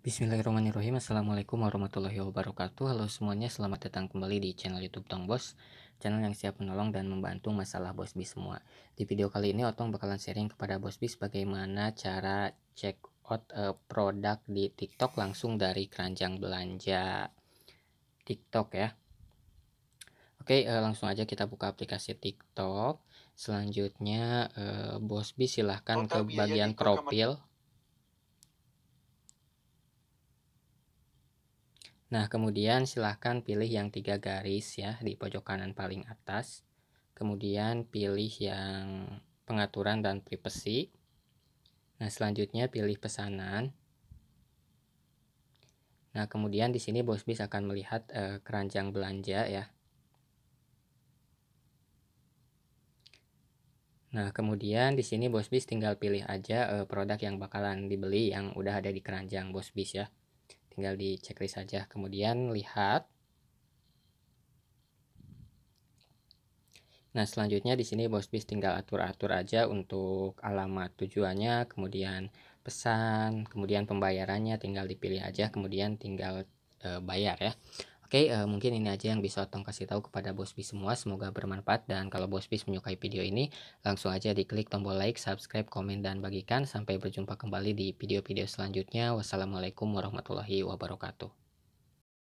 Bismillahirrahmanirrahim Assalamualaikum warahmatullahi wabarakatuh Halo semuanya selamat datang kembali di channel youtube Tong Bos Channel yang siap menolong dan membantu masalah Bos semua Di video kali ini Otong bakalan sharing kepada Bos Bis Bagaimana cara check out uh, produk di tiktok langsung dari keranjang belanja tiktok ya Oke uh, langsung aja kita buka aplikasi tiktok Selanjutnya uh, Bos bis silahkan Total ke bagian profil Nah, kemudian silahkan pilih yang tiga garis ya di pojok kanan paling atas. Kemudian pilih yang pengaturan dan privacy. Nah, selanjutnya pilih pesanan. Nah, kemudian di sini bis akan melihat eh, keranjang belanja ya. Nah, kemudian di sini bis tinggal pilih aja eh, produk yang bakalan dibeli yang udah ada di keranjang bos bis ya tinggal di checklist saja kemudian lihat Nah, selanjutnya di sini bos bis tinggal atur-atur aja untuk alamat tujuannya, kemudian pesan, kemudian pembayarannya tinggal dipilih aja, kemudian tinggal e, bayar ya. Oke, okay, uh, eh, mungkin ini aja yang bisa Otong kasih tahu kepada Bosby semua. Semoga bermanfaat dan kalau Bosby menyukai video ini, langsung aja di klik tombol like, subscribe, komen, dan bagikan. Sampai berjumpa kembali di video-video selanjutnya. Wassalamualaikum warahmatullahi wabarakatuh.